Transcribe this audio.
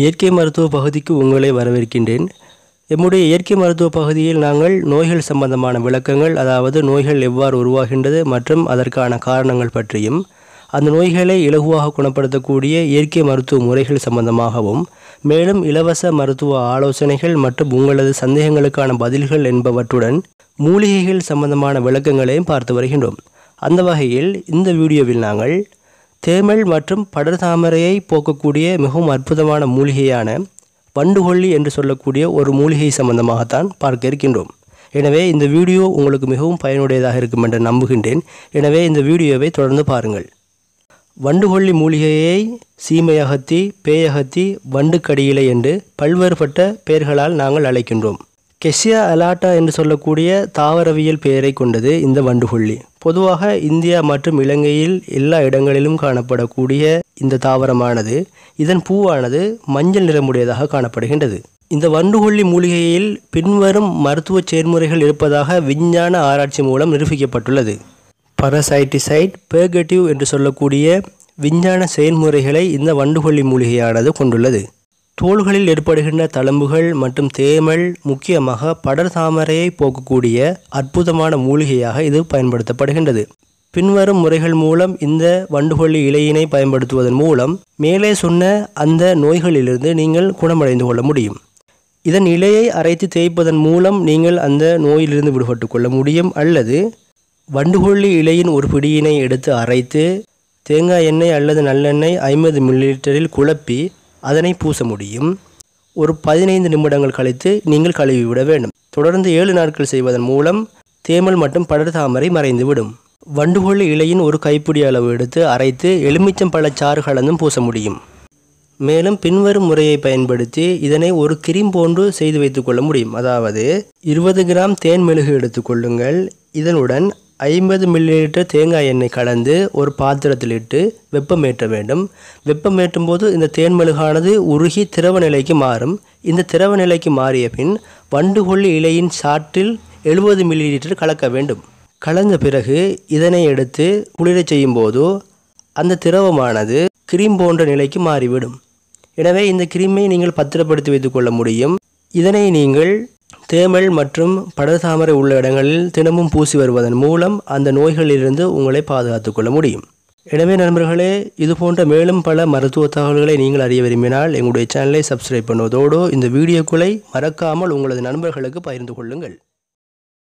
இயற்கை மருத்துவ பகுதிக்கு உங்களை வரவேற்கின்றேன் எம்முடைய இயற்கை மருத்துவ பகுதியில் நாங்கள் நோய்கள் சம்பந்தமான விளக்கங்கள் அதாவது நோய்கள் எவ்வாறு உருவாகின்றது மற்றும் அதற்கான காரணங்கள் பற்றியும் அந்த நோய்களை இலகுவாக குணப்படுத்தக்கூடிய இயற்கை மருத்துவ முறைகள் சம்பந்தமாகவும் மேலும் இலவச மருத்துவ ஆலோசனைகள் மற்றும் உங்களது சந்தேகங்களுக்கான பதில்கள் என்பவற்றுடன் மூலிகைகள் சம்பந்தமான விளக்கங்களையும் பார்த்து வருகின்றோம் அந்த வகையில் இந்த வீடியோவில் நாங்கள் தேமல் மற்றும் படர்தாமரையை போக்கக்கூடிய மிகவும் அற்புதமான மூலிகையான வண்டுகொல்லி என்று சொல்லக்கூடிய ஒரு மூலிகை சம்பந்தமாகத்தான் பார்க்க இருக்கின்றோம் எனவே இந்த வீடியோ உங்களுக்கு மிகவும் பயனுடையதாக இருக்கும் என்று நம்புகின்றேன் எனவே இந்த வீடியோவை தொடர்ந்து பாருங்கள் வண்டுகொல்லி மூலிகையை சீமையகத்தி பேயகத்தி வண்டுக்கடியிலை என்று பல்வேறுபட்ட பெயர்களால் நாங்கள் அழைக்கின்றோம் கெஷியா அலாட்டா என்று சொல்லக்கூடிய தாவரவியல் பெயரை கொண்டது இந்த வண்டுகொல்லி பொதுவாக இந்தியா மற்றும் இலங்கையில் எல்லா இடங்களிலும் காணப்படக்கூடிய இந்த தாவரமானது இதன் பூவானது மஞ்சள் நிறமுடையதாக காணப்படுகின்றது இந்த வண்டுகொல்லி மூலிகையில் பின்வரும் மருத்துவ செயல்முறைகள் இருப்பதாக விஞ்ஞான ஆராய்ச்சி மூலம் நிரூபிக்கப்பட்டுள்ளது பரசைட்டிசைட் பேகட்டிவ் என்று சொல்லக்கூடிய விஞ்ஞான செயல்முறைகளை இந்த வண்டுகொல்லி மூலிகையானது கொண்டுள்ளது தோள்களில் ஏற்படுகின்ற தழும்புகள் மற்றும் தேமல் முக்கியமாக படர் தாமரையை போக்கக்கூடிய அற்புதமான மூலிகையாக இது பயன்படுத்தப்படுகின்றது பின்வரும் முறைகள் மூலம் இந்த வண்டுகொல்லி இலையினை பயன்படுத்துவதன் மூலம் மேலே சொன்ன அந்த நோய்களிலிருந்து நீங்கள் குணமடைந்து கொள்ள முடியும் இதன் இலையை அரைத்து தேய்ப்பதன் மூலம் நீங்கள் அந்த நோயிலிருந்து விடுபட்டு கொள்ள முடியும் அல்லது வண்டுகொல்லி இலையின் ஒரு பிடியினை எடுத்து அரைத்து தேங்காய் எண்ணெய் அல்லது நல்லெண்ணெய் ஐம்பது மில்லி லிட்டரில் குழப்பி அதனை பூச முடியும் ஒரு பதினைந்து நிமிடங்கள் கழித்து நீங்கள் கழுவி விட வேண்டும் தொடர்ந்து ஏழு நாட்கள் செய்வதன் மூலம் தேமல் மற்றும் படர் தாமரை மறைந்துவிடும் வண்டுகொள்ளு இலையின் ஒரு கைப்பிடி அளவு எடுத்து அரைத்து எலுமிச்சம் பழச்சாறு கலந்தும் பூச முடியும் மேலும் பின்வரும் முறையை பயன்படுத்தி இதனை ஒரு கிரீம் போன்று செய்து வைத்துக் கொள்ள முடியும் அதாவது இருபது கிராம் தேன் மெழுகு எடுத்துக்கொள்ளுங்கள் இதனுடன் ஐம்பது மில்லிலிட்டர் தேங்காய் எண்ணெய் கலந்து ஒரு பாத்திரத்தில் இட்டு வெப்பமேற்ற வேண்டும் வெப்பமேற்றும் போது இந்த தேன் மெழுகானது உருகி திரவ நிலைக்கு மாறும் இந்த திரவ நிலைக்கு மாறிய பின் வண்டுகொள்ளி இலையின் சாற்றில் எழுபது மில்லி லிட்டர் கலக்க வேண்டும் கலந்த பிறகு இதனை எடுத்து குளிரச் செய்யும் போது அந்த திரவமானது கிரீம் போன்ற நிலைக்கு மாறிவிடும் எனவே இந்த கிரீமை நீங்கள் பத்திரப்படுத்தி வைத்துக்கொள்ள முடியும் இதனை நீங்கள் தேமல் மற்றும் படதாமரை உள்ள இடங்களில் தினமும் பூசி வருவதன் மூலம் அந்த நோய்களிலிருந்து உங்களை பாதுகாத்துக் கொள்ள முடியும் எனவே நண்பர்களே இது போன்ற மேலும் பல மருத்துவ தகவல்களை நீங்கள் அறிய விரும்பினால் எங்களுடைய சேனலை சப்ஸ்கிரைப் பண்ணுவதோடு இந்த வீடியோக்களை மறக்காமல் உங்களது நண்பர்களுக்கு பகிர்ந்து கொள்ளுங்கள்